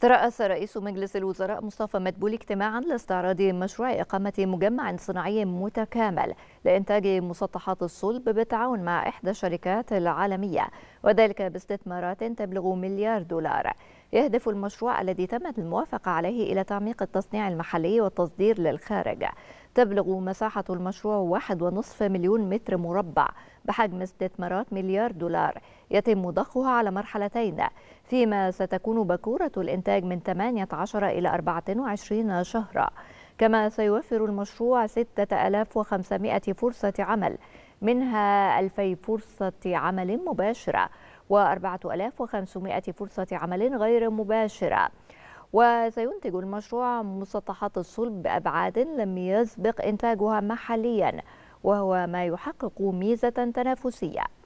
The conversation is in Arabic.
ترأس رئيس مجلس الوزراء مصطفى مدبول اجتماعا لاستعراض مشروع إقامة مجمع صناعي متكامل لإنتاج مسطحات الصلب بالتعاون مع إحدى الشركات العالمية وذلك باستثمارات تبلغ مليار دولار يهدف المشروع الذي تمت الموافقة عليه إلى تعميق التصنيع المحلي والتصدير للخارج تبلغ مساحة المشروع 1.5 مليون متر مربع بحجم استثمارات مليار دولار يتم ضخها على مرحلتين فيما ستكون باكورة الإنتاج من 18 إلى 24 شهرا كما سيوفر المشروع 6500 فرصة عمل منها 2000 فرصة عمل مباشرة و4500 فرصة عمل غير مباشرة وسينتج المشروع مسطحات الصلب بأبعاد لم يسبق إنتاجها محليا وهو ما يحقق ميزة تنافسية